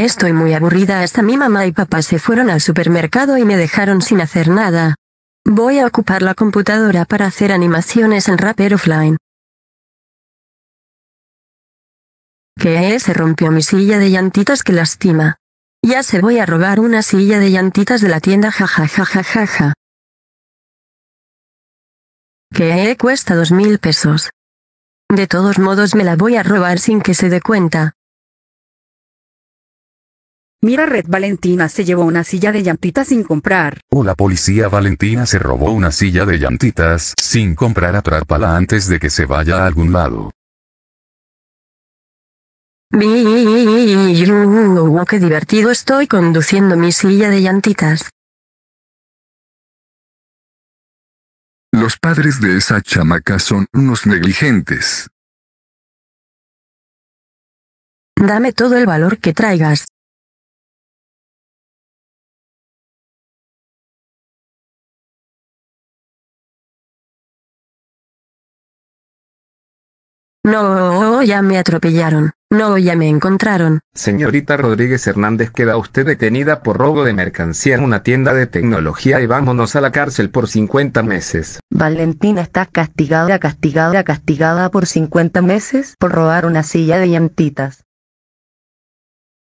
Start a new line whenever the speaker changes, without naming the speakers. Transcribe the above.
Estoy muy aburrida hasta mi mamá y papá se fueron al supermercado y me dejaron sin hacer nada. Voy a ocupar la computadora para hacer animaciones en Rapper Offline. Que se rompió mi silla de llantitas que lastima. Ya se voy a robar una silla de llantitas de la tienda jajajajaja.
Que cuesta dos mil pesos. De todos modos me la voy a robar sin que se dé cuenta. Mira Red Valentina
se llevó una silla de llantitas sin comprar.
O la policía Valentina se robó una silla de llantitas sin comprar atrápala antes de que se vaya a algún lado.
qué divertido estoy conduciendo mi silla de llantitas.
Los padres de esa chamaca son unos negligentes.
Dame todo el valor que traigas. No, ya me atropellaron. No, ya me encontraron.
Señorita Rodríguez Hernández, queda usted detenida por robo de mercancía en una tienda de tecnología y vámonos a la cárcel por 50 meses.
Valentina está castigada, castigada, castigada por 50 meses por robar una silla de llantitas.